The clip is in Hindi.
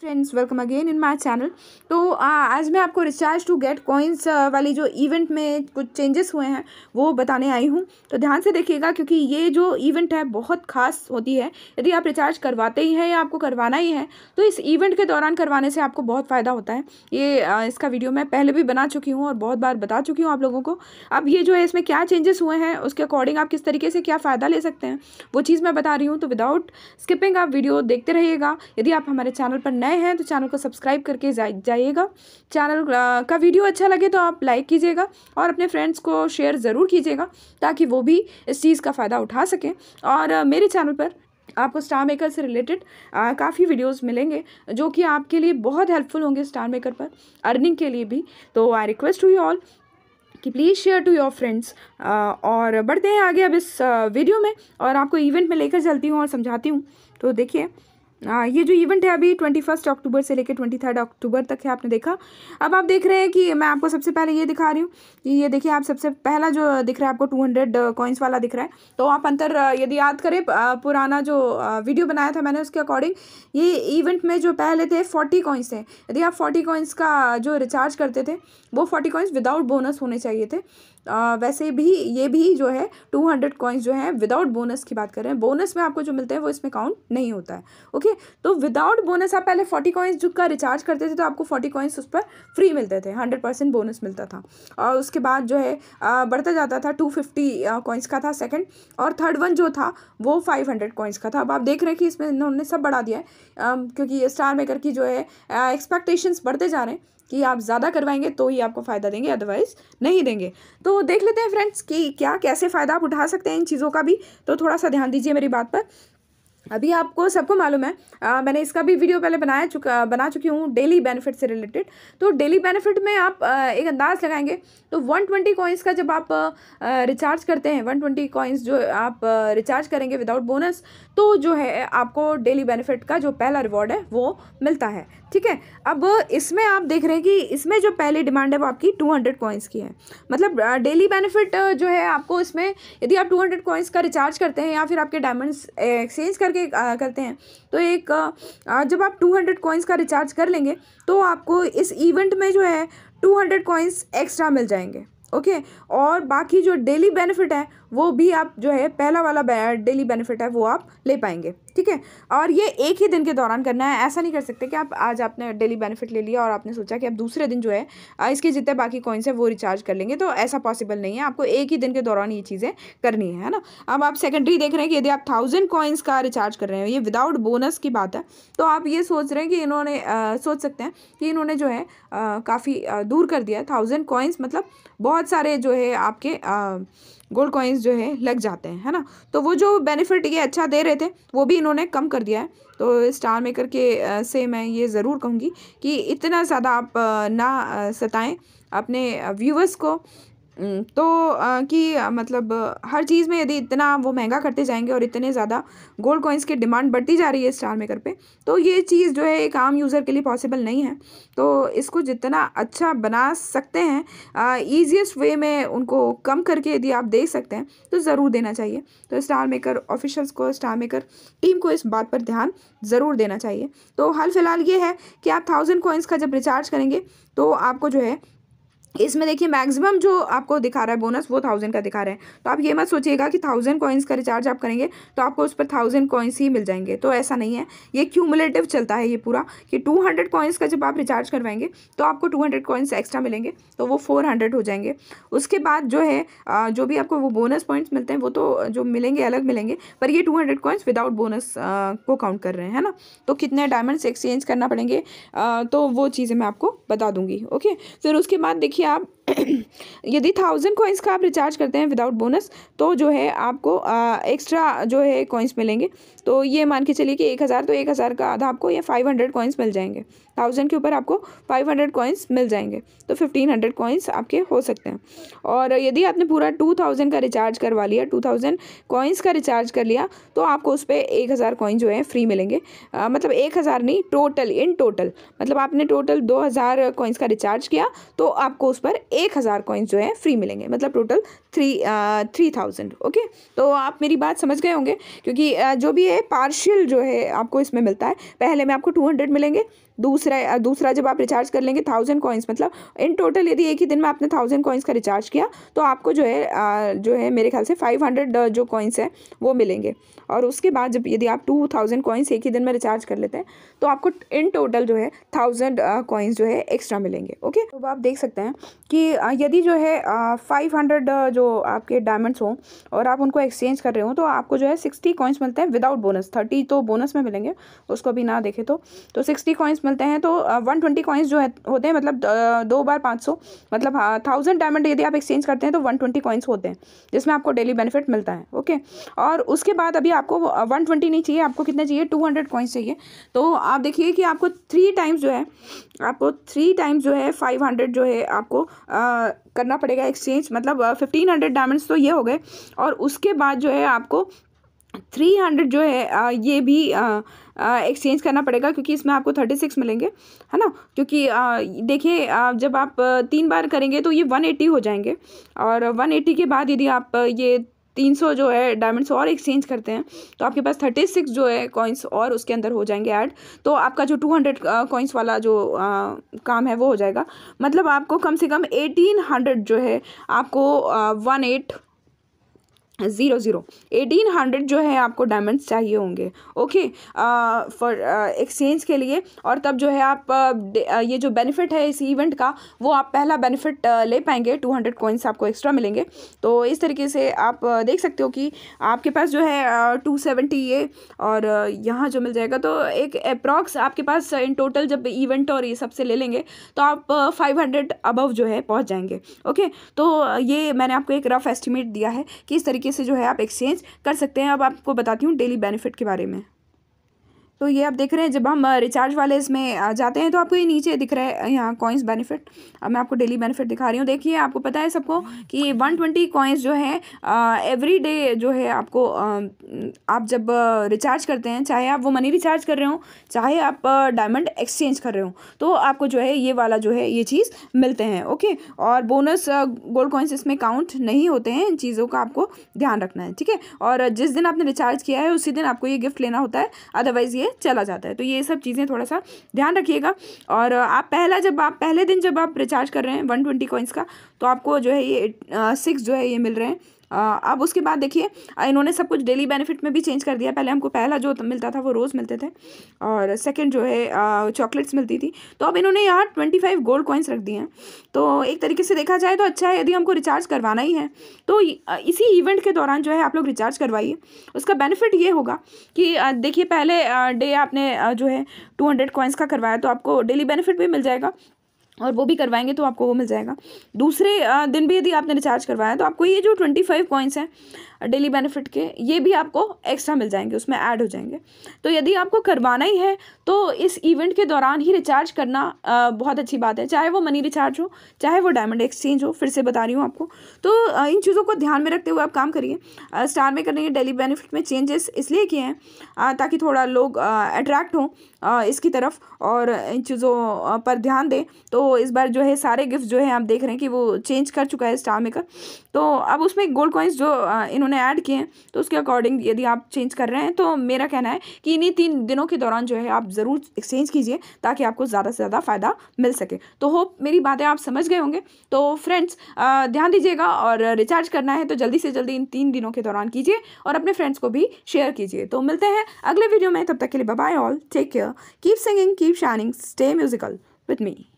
Friends welcome again in my channel तो आज मैं आपको रिचार्ज टू गेट कॉइन्स वाली जो इवेंट में कुछ चेंजेस हुए हैं वो बताने आई हूँ तो ध्यान से देखिएगा क्योंकि ये जो इवेंट है बहुत खास होती है यदि आप रिचार्ज करवाते ही हैं या आपको करवाना ही है तो इस इवेंट के दौरान करवाने से आपको बहुत फ़ायदा होता है ये इसका वीडियो मैं पहले भी बना चुकी हूँ और बहुत बार बता चुकी हूँ आप लोगों को अब ये जो है इसमें क्या चेंजेस हुए हैं उसके अकॉर्डिंग आप किस तरीके से क्या फ़ायदा ले सकते हैं वो चीज़ मैं बता रही हूँ तो विदाउट स्किपिंग आप वीडियो देखते रहिएगा यदि आप हमारे चैनल पर नए नए हैं तो चैनल को सब्सक्राइब करके जाइएगा चैनल का वीडियो अच्छा लगे तो आप लाइक कीजिएगा और अपने फ्रेंड्स को शेयर ज़रूर कीजिएगा ताकि वो भी इस चीज़ का फ़ायदा उठा सकें और मेरे चैनल पर आपको स्टार मेकर से रिलेटेड काफ़ी वीडियोस मिलेंगे जो कि आपके लिए बहुत हेल्पफुल होंगे स्टार मेकर पर अर्निंग के लिए भी तो I request to you all कि please share to your friends और बढ़ते हैं आगे अब इस वीडियो में और आपको इवेंट में लेकर चलती हूँ और समझाती हूँ तो देखिए आ, हाँ, ये जो इवेंट है अभी ट्वेंटी फर्स्ट अक्टूबर से लेकर ट्वेंटी थर्ड अक्टूबर तक है आपने देखा अब आप देख रहे हैं कि मैं आपको सबसे पहले ये दिखा रही हूँ कि ये देखिए आप सबसे पहला जो दिख रहा है आपको टू हंड्रेड कॉइन्स वाला दिख रहा है तो आप अंतर uh, यदि याद करें uh, पुराना जो वीडियो uh, बनाया था मैंने उसके अकॉर्डिंग ये इवेंट में जो पहले थे फोर्टी कॉइन्स थे यदि आप फोर्टी कॉइन्स का जो रिचार्ज करते थे वो फोर्टी कॉइन्स विदाउट बोनस होने चाहिए थे वैसे भी ये भी जो है टू हंड्रेड कॉइन्स जो है विदाउट बोनस की बात कर रहे हैं बोनस में आपको जो मिलते हैं वो इसमें काउंट नहीं होता है ओके तो विदाउट बोनस आप पहले फोर्टी कॉइन्स जो का रिचार्ज करते थे तो आपको फोर्टी कॉइन्स उस पर फ्री मिलते थे हंड्रेड परसेंट बोनस मिलता था और उसके बाद जो है बढ़ता जाता था टू फिफ्टी कॉइन्स का था सेकेंड और थर्ड वन जो था वो फाइव हंड्रेड कॉइन्स का था अब आप देख रहे हैं कि इसमें इन्होंने सब बढ़ा दिया है क्योंकि स्टार मेकर की जो है एक्सपेक्टेशंस बढ़ते जा रहे हैं कि आप ज़्यादा करवाएंगे तो ही आपको फ़ायदा देंगे अदरवाइज़ नहीं देंगे तो तो देख लेते हैं फ्रेंड्स कि क्या कैसे फ़ायदा आप उठा सकते हैं इन चीज़ों का भी तो थोड़ा सा ध्यान दीजिए मेरी बात पर अभी आपको सबको मालूम है आ, मैंने इसका भी वीडियो पहले बनाया चुका बना चुकी हूँ डेली बेनिफिट से रिलेटेड तो डेली बेनिफिट में आप आ, एक अंदाज़ लगाएंगे तो 120 ट्वेंटी कॉइन्स का जब आप रिचार्ज करते हैं 120 ट्वेंटी कॉइन्स जो आप रिचार्ज करेंगे विदाउट बोनस तो जो है आपको डेली बेनिफिट का जो पहला रिवॉर्ड है वो मिलता है ठीक है अब इसमें आप देख रहे हैं कि इसमें जो पहली डिमांड है वो आपकी टू हंड्रेड कॉइन्स की है मतलब डेली बेनिफिट जो है आपको इसमें यदि आप टू हंड्रेड कॉइन्स का रिचार्ज करते हैं या फिर आपके डायमंड्स एक्सचेंज करके करते हैं तो एक जब आप टू हंड्रेड कॉइन्स का रिचार्ज कर लेंगे तो आपको इस इवेंट में जो है टू हंड्रेड कॉइन्स एक्स्ट्रा मिल जाएंगे ओके okay? और बाकी जो डेली बेनिफिट है वो भी आप जो है पहला वाला डेली बेनिफिट है वो आप ले पाएंगे ठीक है और ये एक ही दिन के दौरान करना है ऐसा नहीं कर सकते कि आप आज आपने डेली बेनिफिट ले लिया और आपने सोचा कि आप दूसरे दिन जो है इसके जितने बाकी कॉइन्स हैं वो रिचार्ज कर लेंगे तो ऐसा पॉसिबल नहीं है आपको एक ही दिन के दौरान ये चीज़ें करनी है ना अब आप सेकेंडरी देख रहे हैं कि यदि आप थाउजेंड कॉइन्स का रिचार्ज कर रहे हैं ये विदाउट बोनस की बात है तो आप ये सोच रहे हैं कि इन्होंने सोच सकते हैं कि इन्होंने जो है काफ़ी दूर कर दिया थाउजेंड कॉइन्स मतलब बहुत सारे जो है आपके गोल्ड कॉइन्स जो है लग जाते हैं है ना तो वो जो बेनिफिट ये अच्छा दे रहे थे वो भी इन्होंने कम कर दिया है तो स्टार मेकर के से मैं ये ज़रूर कहूँगी कि इतना ज़्यादा आप ना सताएं अपने व्यूवर्स को हम्म, तो कि मतलब हर चीज़ में यदि इतना वो महंगा करते जाएंगे और इतने ज़्यादा गोल्ड कॉइन्स की डिमांड बढ़ती जा रही है स्टार मेकर पे तो ये चीज़ जो है एक आम यूज़र के लिए पॉसिबल नहीं है तो इसको जितना अच्छा बना सकते हैं ईजिएस्ट वे में उनको कम करके यदि आप देख सकते हैं तो ज़रूर देना चाहिए तो स्टार मेकर ऑफिशल्स को स्टार मेकर टीम को इस बात पर ध्यान ज़रूर देना चाहिए तो हाल फिलहाल ये है कि आप थाउजेंड कॉइन्स का जब रिचार्ज करेंगे तो आपको जो है इसमें देखिए मैक्सिमम जो आपको दिखा रहा है बोनस वो थाउजेंड का दिखा रहा है तो आप ये मत सोचिएगा कि थाउजेंड कॉइन्स का रिचार्ज आप करेंगे तो आपको उस पर थाउजेंड कॉइन्स ही मिल जाएंगे तो ऐसा नहीं है ये क्यूमुलेटिव चलता है ये पूरा कि टू हंड्रेड कॉइन्स का जब आप रिचार्ज करवाएंगे तो आपको टू हंड्रेड कॉइन्स एक्स्ट्रा मिलेंगे तो वो फोर हंड्रेड हो जाएंगे उसके बाद जो है जो भी आपको वो बोनस पॉइंट्स मिलते हैं वो तो जो मिलेंगे अलग मिलेंगे पर ये two hundred coins without bonus को काउंट कर रहे हैं है ना तो कितने डायमंड्स एक्सचेंज करना पड़ेंगे तो वो चीज़ें मैं आपको बता दूंगी ओके फिर उसके बाद देखिए yeah, यदि थाउजेंड कॉइंस का आप रिचार्ज करते हैं विदाउट बोनस तो जो है आपको आ, एक्स्ट्रा जो है कॉइंस मिलेंगे तो ये मान के चलिए कि एक हज़ार तो एक हज़ार का आधा आपको या फाइव हंड्रेड कॉइंस मिल जाएंगे थाउजेंड के ऊपर आपको फाइव हंड्रेड कॉइंस मिल जाएंगे तो फिफ्टीन हंड्रेड कॉइंस आपके हो सकते हैं और यदि आपने पूरा टू थाउजेंड का रिचार्ज करवा लिया टू थाउजेंड कॉइन्स का रिचार्ज कर लिया तो आपको उस पर एक हज़ार कॉइन जो है फ्री मिलेंगे आ, मतलब एक हज़ार नहीं टोटल इन टोटल मतलब आपने टोटल दो हज़ार कॉइन्स का रिचार्ज किया तो आपको उस पर एक हज़ार कॉइन्स जो है फ्री मिलेंगे मतलब total three three thousand okay तो आप मेरी बात समझ गए होंगे क्योंकि जो भी है पार्शियल जो है आपको इसमें मिलता है पहले में आपको टू हंड्रेड मिलेंगे दूसरा दूसरा जब आप रिचार्ज कर लेंगे थाउजेंड कॉइन्स मतलब इन टोटल यदि एक ही दिन में आपने थाउजेंड कॉइन्स का रिचार्ज किया तो आपको जो है आ, जो है मेरे ख्याल से फाइव हंड्रेड जो कॉइन्स है वो मिलेंगे और उसके बाद जब यदि आप टू थाउजेंड कॉइन्स एक ही दिन में रिचार्ज कर लेते हैं तो आपको इन टोटल जो है थाउजेंड कॉइन्स जो है एक्स्ट्रा मिलेंगे ओके तो आप देख सकते हैं कि यदि जो है फाइव हंड्रेड जो आपके डायमंड्स हों और आप उनको एक्सचेंज कर रहे हो तो आपको जो है सिक्सटी कॉइन्स मिलते हैं विदाउट बोनस थर्टी तो बोनस में मिलेंगे उसको भी ना देखे तो सिक्सटी तो कॉइन्स मिलते हैं तो वन ट्वेंटी कॉइन्स जो है होते हैं मतलब दो बार पाँच सौ मतलब थाउजेंड हाँ, डायमंड यदि आप एक्सचेंज करते हैं तो वन ट्वेंटी कॉइन्स होते हैं जिसमें आपको डेली बेनिफिट मिलता है ओके और उसके बाद अभी आपको वन ट्वेंटी नहीं चाहिए आपको कितना चाहिए टू हंड्रेड कॉइन्स चाहिए तो आप देखिए कि आपको थ्री टाइम्स जो है आपको थ्री टाइम्स जो है फाइव हंड्रेड जो है आपको आ, करना पड़ेगा एक्सचेंज मतलब फिफ्टीन हंड्रेड डायमंड्स तो ये हो गए और उसके बाद जो है आपको थ्री हंड्रेड जो है ये भी एक्सचेंज करना पड़ेगा क्योंकि इसमें आपको थर्टी सिक्स मिलेंगे है ना क्योंकि देखिए जब आप तीन बार करेंगे तो ये वन एटी हो जाएंगे और वन एटी के बाद यदि आप ये तीन सौ जो है डायमंड्स और एक्सचेंज करते हैं तो आपके पास थर्टी सिक्स जो है कॉइन्स और उसके अंदर हो जाएंगे ऐड तो आपका जो टू हंड्रेड कॉइन्स वाला जो आ, काम है वो हो जाएगा मतलब आपको कम से कम एटीन हंड्रेड जो है आपको one eight zero zero eighteen hundred जो है आपको डायमंड्स चाहिए होंगे ओके फॉर एक्सचेंज के लिए और तब जो है आप आ, ये जो बेनिफिट है इस इवेंट का वो आप पहला बेनिफिट ले पाएंगे टू हंड्रेड कोइंस आपको एक्स्ट्रा मिलेंगे तो इस तरीके से आप देख सकते हो कि आपके पास जो है टू सेवेंटी ये और यहाँ जो मिल जाएगा तो एक अप्रॉक्स आपके पास इन टोटल जब इवेंट और ये सब से ले लेंगे तो आप फाइव हंड्रेड अबव जो है पहुँच जाएंगे ओके तो ये मैंने आपको एक रफ एस्टिमेट दिया है कि इस तरीके तरीके से जो है आप एक्सचेंज कर सकते हैं अब आपको बताती हूँ डेली बेनिफिट के बारे में तो ये आप देख रहे हैं जब हम रिचार्ज वाले इसमें जाते हैं तो आपको ये नीचे दिख रहा है यहाँ कॉइन्स बेनिफिट अब मैं आपको डेली बेनिफिट दिखा रही हूँ देखिए आपको पता है सबको कि वन ट्वेंटी कॉइन्स जो है एवरी डे जो है आपको आप जब रिचार्ज करते हैं चाहे आप वो मनी रिचार्ज कर रहे हो चाहे आप डायमंड एक्सचेंज कर रहे हो तो आपको जो है ये वाला जो है ये चीज़ मिलते हैं ओके और बोनस गोल्ड कॉइन्स इसमें काउंट नहीं होते हैं इन चीज़ों का आपको ध्यान रखना है ठीक है और जिस दिन आपने रिचार्ज किया है उसी दिन आपको ये गिफ्ट लेना होता है अदरवाइज़ ये में चला जाता है तो ये सब चीज़ें थोड़ा सा ध्यान रखिएगा और आप पहला जब आप पहले दिन जब आप रिचार्ज कर रहे हैं वन ट्वेंटी कॉइन्स का तो आपको जो है ये सिक्स जो है ये मिल रहे हैं अब उसके बाद देखिए इन्होंने सब कुछ डेली बेनिफिट में भी चेंज कर दिया पहले हमको पहला जो मिलता था वो रोज़ मिलते थे और सेकेंड जो है चॉकलेट्स मिलती थी तो अब इन्होंने यहाँ ट्वेंटी फाइव गोल्ड कॉइन्स रख दिए हैं तो एक तरीके से देखा जाए तो अच्छा है यदि हमको रिचार्ज करवाना ही है तो इसी इवेंट के दौरान जो है आप लोग रिचार्ज करवाइए उसका बेनिफिट ये होगा कि देखिए पहले डे आपने जो है टू हंड्रेड का करवाया तो आपको डेली बेनिफिट भी मिल जाएगा और वो भी करवाएंगे तो आपको वो मिल जाएगा दूसरे दिन भी यदि आपने रिचार्ज करवाया तो आपको ये जो ट्वेंटी फाइव पॉइंट्स हैं डेली बेनिफिट के ये भी आपको एक्स्ट्रा मिल जाएंगे उसमें ऐड हो जाएंगे तो यदि आपको करवाना ही है तो इस इवेंट के दौरान ही रिचार्ज करना बहुत अच्छी बात है चाहे वो मनी रिचार्ज हो चाहे वो डायमंड एक्सचेंज हो फिर से बता रही हूँ आपको तो इन चीज़ों को ध्यान में रखते हुए आप काम करिए स्टार में करने के डेली बेनिफिट में चेंजेस इसलिए किए हैं ताकि थोड़ा लोग अट्रैक्ट हों इसकी तरफ और इन चीज़ों पर ध्यान दें तो तो इस बार जो है सारे गिफ्ट जो है आप देख रहे हैं कि वो चेंज कर चुका है स्टार मेकर तो अब उसमें गोल्ड कॉइन्स जो इन्होंने ऐड किए हैं तो उसके अकॉर्डिंग यदि आप चेंज कर रहे हैं तो मेरा कहना है कि इन्हीं तीन दिनों के दौरान जो है आप ज़रूर एक्सचेंज कीजिए ताकि आपको ज़्यादा से ज़्यादा फ़ायदा मिल सके तो होप मेरी बातें आप समझ गए होंगे तो फ्रेंड्स ध्यान दीजिएगा और रिचार्ज करना है तो जल्दी से जल्दी इन तीन दिनों के दौरान कीजिए और अपने फ्रेंड्स को भी शेयर कीजिए तो मिलते हैं अगले वीडियो में तब तक के लिए bye all take care keep singing keep shining stay musical with me